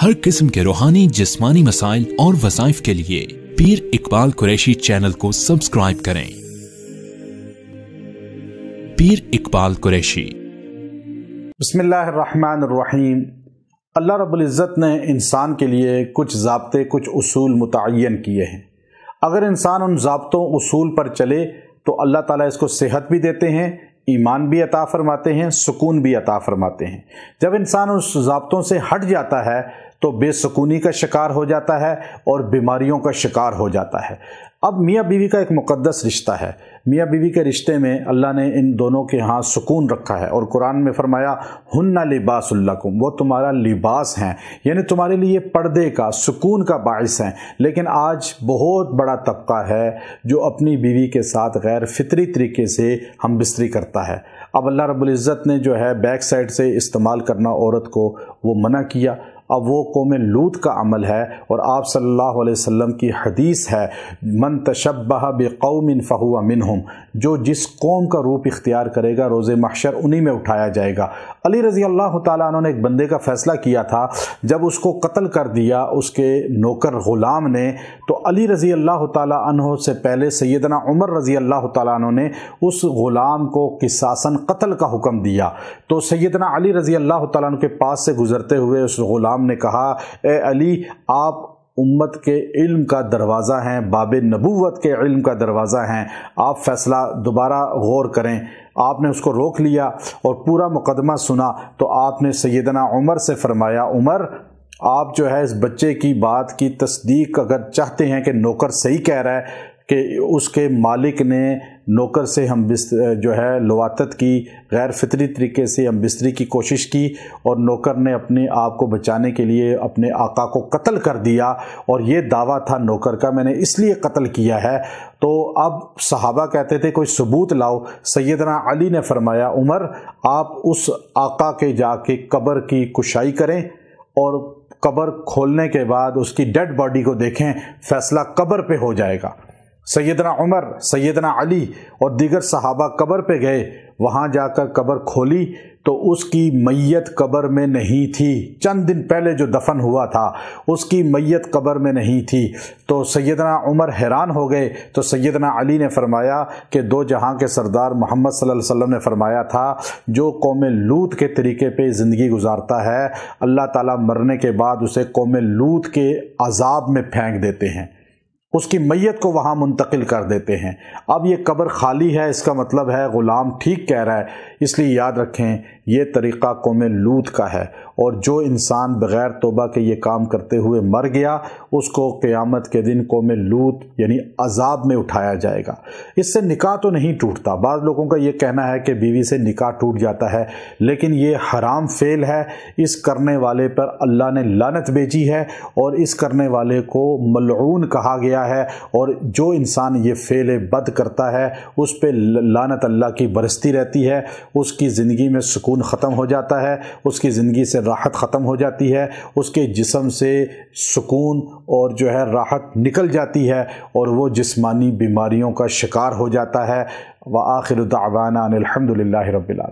हर किस्म के रूहानी जिस्मानी मसाइल और वसाइफ के लिए पीर इकबाल कुरैशी चैनल को सब्सक्राइब करें पीर इकबाल कुरैशी बसमीम अल्लाह रब्ज़त ने इंसान के लिए कुछ जबते कुछ असूल मुतन किए हैं अगर इंसान उन जबतों असूल पर चले तो अल्लाह ताला इसको सेहत भी देते हैं ईमान भी अता फरमाते हैं सुकून भी अता फरमाते हैं जब इंसान उस जबतों से हट जाता है तो बेसकूनी का शिकार हो जाता है और बीमारियों का शिकार हो जाता है अब मियाँ बीवी का एक मुकद्दस रिश्ता है मियाँ बीवी के रिश्ते में अल्लाह ने इन दोनों के यहाँ सुकून रखा है और कुरान में फरमाया हन्ना लिबास वो तुम्हारा लिबास हैं यानी तुम्हारे लिए पर्दे का सुकून का बायस हैं लेकिन आज बहुत बड़ा तबका है जो अपनी बीवी के साथ गैर फितरी तरीके से हम बिस्तरी करता है अब अल्लाह रब्ज़त ने जो है बैक साइड से इस्तेमाल करना औरत को वो मना किया अब वो कौम लूत का अमल है और आप सल्लल्लाहु अलैहि वसल्लम की हदीस है मन तशबह बेकौमिन फ़हुआ मिनहुम जो जिस कौम का रूप इख्तियार करेगा रोज़ महशर उन्हीं में उठाया जाएगा अली रज़ी अल्लाह तु ने एक बंदे का फ़ैसला किया था जब उसको कत्ल कर दिया उसके नौकर ग़ुलाम ने तो अली रज़ी अल्लाह तु से पहले सैदना उमर रज़ी अल्लाह तु ने उस ग़ुलाम को किसासन कत्ल का हुक्म दिया तो सैदना अली रज़ी अल्लाह तु के पास से गुज़रते हुए उस ग़ुलाम ने कहा ए अली आप उम्मत के इल्म का दरवाज़ा हैं बाब नबूवत के इल्म का दरवाज़ा हैं आप फैसला दोबारा गौर करें आपने उसको रोक लिया और पूरा मुकदमा सुना तो आपने सैदना उमर से फरमाया उमर आप जो है इस बच्चे की बात की तस्दीक अगर चाहते हैं कि नौकर सही कह रहा है कि उसके मालिक ने नौकर से हम जो है लवातत की गैर फितरी तरीके से हम बिस्तरी की कोशिश की और नौकर ने अपने आप को बचाने के लिए अपने आका को कत्ल कर दिया और ये दावा था नौकर का मैंने इसलिए कत्ल किया है तो अब सहाबा कहते थे कोई सबूत लाओ सैदना अली ने फरमाया उमर आप उस आका के जाके कब्र की कुशाई करें और कब्र खोलने के बाद उसकी डेड बॉडी को देखें फैसला कब्र पे हो जाएगा सैदना उमर सैदना अली और दीगर सहाबा कबर पे गए वहाँ जाकर कबर खोली तो उसकी मैयत कबर में नहीं थी चंद दिन पहले जो दफन हुआ था उसकी मैयत कबर में नहीं थी तो सैदना उमर हैरान हो गए तो सैदना अली ने फरमाया कि दो जहाँ के सरदार मोहम्मद सल्लल्लाहु वसल्लम ने फरमाया था जो कौम लूत के तरीके पे ज़िंदगी गुजारता है अल्लाह ताला मरने के बाद उसे कौम लूत के अजाब में फेंक देते हैं उसकी मैयत को वहाँ मुंतकिल कर देते हैं अब ये कब्र खाली है इसका मतलब है ग़ुलाम ठीक कह रहा है इसलिए याद रखें ये तरीक़ा कौम लूत का है और जो इंसान बग़ैर तोबा के ये काम करते हुए मर गया उसको क़्यामत के दिन कौम लूत यानी अजाब में उठाया जाएगा इससे निकाह तो नहीं टूटता बाद लोगों का ये कहना है कि बीवी से निकाह टूट जाता है लेकिन ये हराम फेल है इस करने वाले पर अल्लाह ने लानत भेजी है और इस करने वाले को मलून कहा गया है और जो इंसान ये फेल बद करता है उस पर लानत अल्लाह की बरसती रहती है उसकी ज़िंदगी में सुकून सुकून ख़त्म हो जाता है उसकी ज़िंदगी से राहत ख़त्म हो जाती है उसके जिसम से सुकून और जो है राहत निकल जाती है और वो जिस्मानी बीमारियों का शिकार हो जाता है व आखिर दावाना अलहमदिल्ला रबाल